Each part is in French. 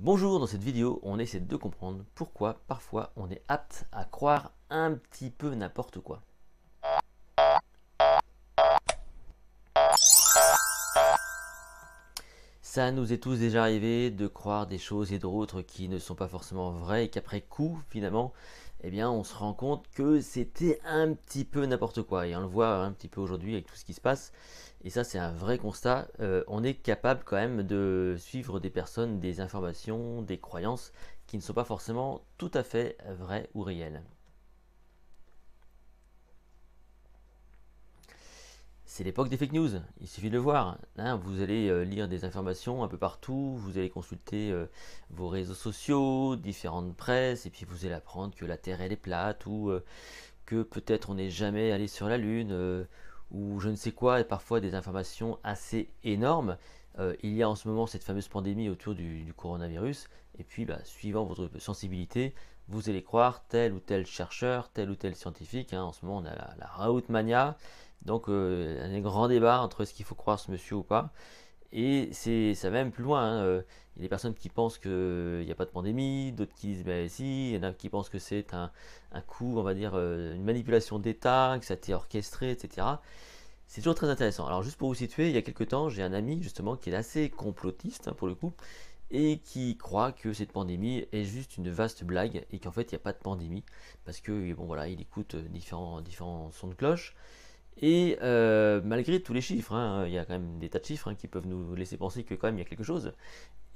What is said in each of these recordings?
Bonjour, dans cette vidéo, on essaie de comprendre pourquoi parfois on est apte à croire un petit peu n'importe quoi. Ça nous est tous déjà arrivé de croire des choses et d'autres qui ne sont pas forcément vraies et qu'après coup, finalement, eh bien, on se rend compte que c'était un petit peu n'importe quoi. Et on le voit un petit peu aujourd'hui avec tout ce qui se passe. Et ça, c'est un vrai constat. Euh, on est capable quand même de suivre des personnes, des informations, des croyances qui ne sont pas forcément tout à fait vraies ou réelles. c'est l'époque des fake news, il suffit de le voir. Hein, vous allez euh, lire des informations un peu partout, vous allez consulter euh, vos réseaux sociaux, différentes presses, et puis vous allez apprendre que la Terre elle est plate, ou euh, que peut-être on n'est jamais allé sur la Lune, ou je ne sais quoi, et parfois des informations assez énormes. il y a en ce moment cette fameuse pandémie autour du, coronavirus, et puis bah, suivant votre sensibilité, vous allez croire tel ou tel chercheur, tel ou tel scientifique. Hein, en ce moment, on a la, la Mania, donc euh, un grand débat entre ce qu'il faut croire ce monsieur ou pas. Et c'est ça va même plus loin. Hein, euh, il y a des personnes qui pensent qu'il euh, n'y a pas de pandémie, d'autres qui disent ben si, il y en a qui pensent que c'est un, coup, on va dire, euh, une manipulation d'État, que ça a été orchestré, etc. C'est toujours très intéressant. Alors juste pour vous situer, il y a quelques temps, j'ai un ami justement qui est assez complotiste hein, pour le coup, et qui croit que cette pandémie est juste une vaste blague et qu'en fait il n'y a pas de pandémie parce que bon voilà il écoute euh, différents, différents sons de cloche et euh, malgré tous les chiffres, hein, il y a quand même des tas de chiffres hein, qui peuvent nous laisser penser que quand même il y a quelque chose.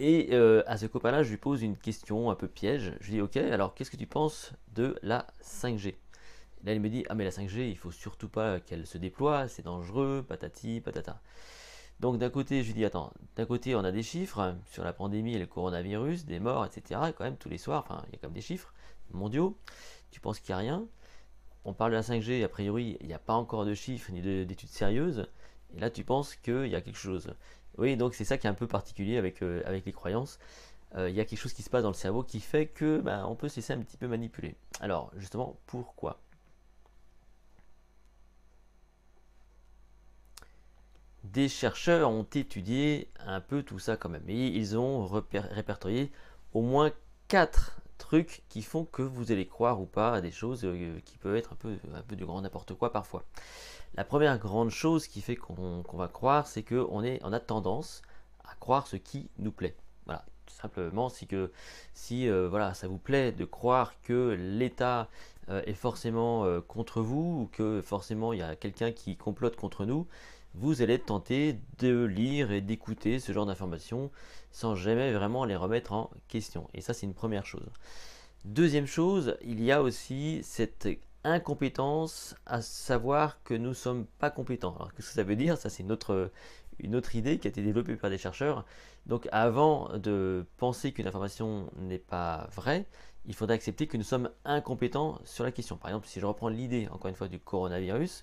Et euh, à ce copain-là, je lui pose une question un peu piège. Je lui dis ok, alors qu'est-ce que tu penses de la 5G Là, il me dit ah mais la 5G, il faut surtout pas qu'elle se déploie, c'est dangereux, patati patata. Donc d'un côté, je lui dis, attends, d'un côté, on a des chiffres sur la pandémie et le coronavirus, des morts, etc. Quand même, tous les soirs, enfin, il y a quand même des chiffres mondiaux. Tu penses qu'il n'y a rien. On parle de la 5G, a priori, il n'y a pas encore de chiffres ni d'études sérieuses. Et là, tu penses qu'il y a quelque chose. Oui, donc c'est ça qui est un peu particulier avec, euh, avec les croyances. Euh, il y a quelque chose qui se passe dans le cerveau qui fait que bah, on peut se laisser un petit peu manipuler. Alors, justement, pourquoi des chercheurs ont étudié un peu tout ça quand même. Et ils ont répertorié au moins quatre trucs qui font que vous allez croire ou pas à des choses euh, qui peuvent être un peu, un peu du grand n'importe quoi parfois. La première grande chose qui fait qu'on va croire, c'est qu'on on a tendance à croire ce qui nous plaît. Voilà, tout simplement, si, que, si euh, voilà, ça vous plaît de croire que l'État euh, est forcément contre vous, ou que forcément il y a quelqu'un qui complote contre nous, vous allez tenter de lire et d'écouter ce genre d'informations sans jamais vraiment les remettre en question. Et ça, c'est une première chose. Deuxième chose, il y a aussi cette incompétence à savoir que nous ne sommes pas compétents. Alors qu'est-ce que ça veut dire Ça, c'est une autre, une autre idée qui a été développée par des chercheurs. Donc avant de penser qu'une information n'est pas vraie, il faudrait accepter que nous sommes incompétents sur la question. Par exemple, si je reprends l'idée, encore une fois, du coronavirus,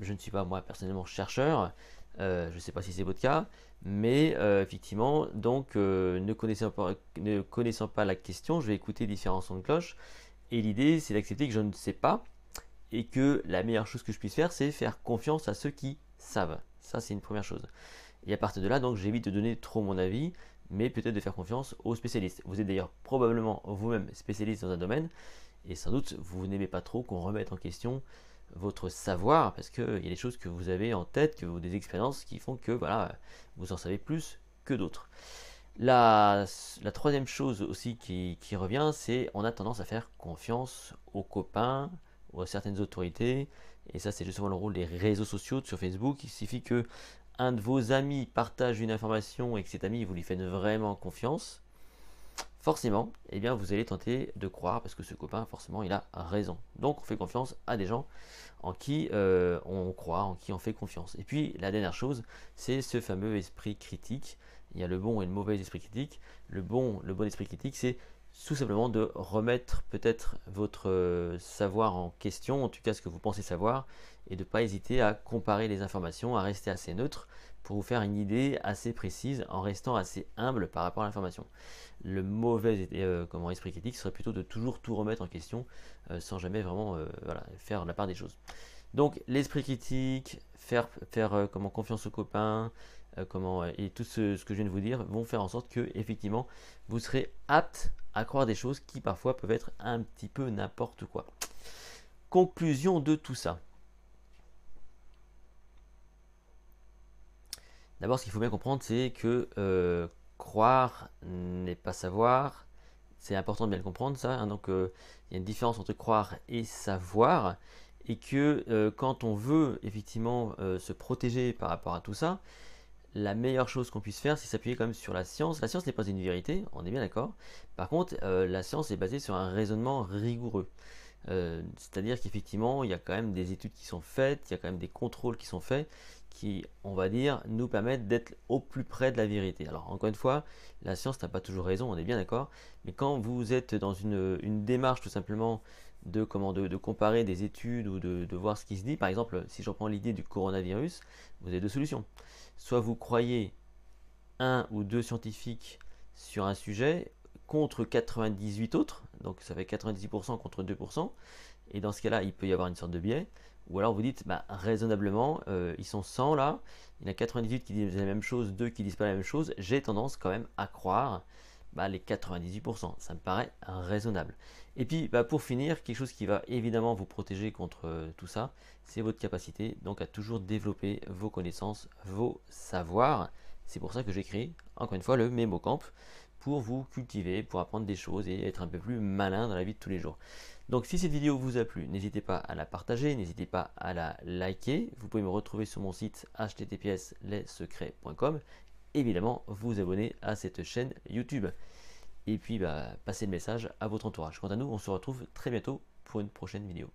je ne suis pas moi personnellement chercheur, euh, je ne sais pas si c'est votre cas, mais euh, effectivement, donc euh, ne, connaissant pas, ne connaissant pas la question, je vais écouter différents sons de cloche. Et l'idée, c'est d'accepter que je ne sais pas et que la meilleure chose que je puisse faire, c'est faire confiance à ceux qui savent. Ça, c'est une première chose. Et à partir de là, donc, j'évite de donner trop mon avis, mais peut-être de faire confiance aux spécialistes. Vous êtes d'ailleurs probablement vous-même spécialiste dans un domaine, et sans doute, vous n'aimez pas trop qu'on remette en question votre savoir, parce qu'il y a des choses que vous avez en tête, que vous, des expériences qui font que voilà, vous en savez plus que d'autres. La, troisième chose aussi qui, revient, c'est on a tendance à faire confiance aux copains, aux certaines autorités, et ça c'est justement le rôle des réseaux sociaux sur Facebook, il suffit que un de vos amis partage une information et que cet ami vous lui fait vraiment confiance, forcément, eh bien, vous allez tenter de croire parce que ce copain, forcément, il a raison. Donc, on fait confiance à des gens en qui euh, on croit, en qui on fait confiance. Et puis, la dernière chose, c'est ce fameux esprit critique. Il y a le bon et le mauvais esprit critique. Le bon, le bon esprit critique, c'est tout simplement de remettre peut-être votre euh, savoir en question, en tout cas ce que vous pensez savoir, et de ne pas hésiter à comparer les informations, à rester assez neutre pour vous faire une idée assez précise en restant assez humble par rapport à l'information. Le mauvais euh, comment, esprit critique serait plutôt de toujours tout remettre en question euh, sans jamais vraiment faire la part des choses. Donc l'esprit critique, faire, faire comment, confiance aux copains, euh, euh, et tout ce, que je viens de vous dire vont faire en sorte que effectivement vous serez apte à croire des choses qui parfois peuvent être un petit peu n'importe quoi. Conclusion de tout ça. D'abord, ce qu'il faut bien comprendre, c'est que euh, croire n'est pas savoir. C'est important de bien le comprendre, ça. Hein. donc, il y a une différence entre croire et savoir et que quand on veut effectivement se protéger par rapport à tout ça, la meilleure chose qu'on puisse faire, c'est s'appuyer quand même sur la science. La science n'est pas une vérité, on est bien d'accord. Par contre, euh, la science est basée sur un raisonnement rigoureux. Euh, c'est-à-dire qu'effectivement, il y a quand même des études qui sont faites, il y a quand même des contrôles qui sont faits, qui, on va dire, nous permettent d'être au plus près de la vérité. Alors, encore une fois, la science n'a pas toujours raison, on est bien d'accord. Mais quand vous êtes dans une démarche tout simplement de, comment, de, comparer des études ou de, voir ce qui se dit. Par exemple, si je prends l'idée du coronavirus, vous avez deux solutions. Soit vous croyez un ou deux scientifiques sur un sujet contre 98 autres, donc ça fait 98% contre 2%, et dans ce cas-là, il peut y avoir une sorte de biais. Ou alors vous dites, bah, raisonnablement, euh, ils sont 100 là, il y en a 98 qui disent la même chose, deux qui disent pas la même chose, j'ai tendance quand même à croire bah, les 98%. Ça me paraît raisonnable. Et puis, bah, pour finir, quelque chose qui va évidemment vous protéger contre euh, tout ça, c'est votre capacité donc à toujours développer vos connaissances, vos savoirs. C'est pour ça que j'écris encore une fois, le camp pour vous cultiver, pour apprendre des choses et être un peu plus malin dans la vie de tous les jours. Donc si cette vidéo vous a plu, n'hésitez pas à la partager, n'hésitez pas à la liker. Vous pouvez me retrouver sur mon site https lessecrets.com évidemment vous abonner à cette chaîne YouTube. Et puis bah, passez le message à votre entourage. Quant à nous, on se retrouve très bientôt pour une prochaine vidéo.